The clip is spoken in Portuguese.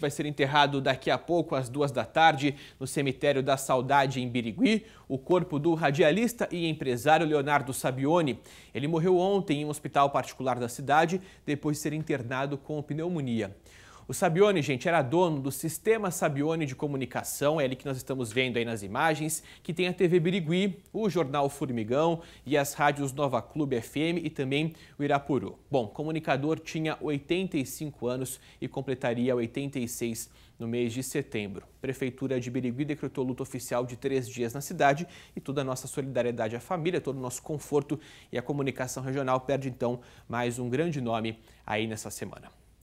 vai ser enterrado daqui a pouco, às duas da tarde, no cemitério da Saudade, em Birigui, o corpo do radialista e empresário Leonardo Sabione. Ele morreu ontem em um hospital particular da cidade, depois de ser internado com pneumonia. O Sabione, gente, era dono do Sistema Sabione de Comunicação, é ele que nós estamos vendo aí nas imagens, que tem a TV Birigui, o Jornal Formigão e as rádios Nova Clube FM e também o Irapuru. Bom, comunicador tinha 85 anos e completaria 86 no mês de setembro. Prefeitura de Birigui decretou luto oficial de três dias na cidade e toda a nossa solidariedade à família, todo o nosso conforto e a comunicação regional perde então mais um grande nome aí nessa semana.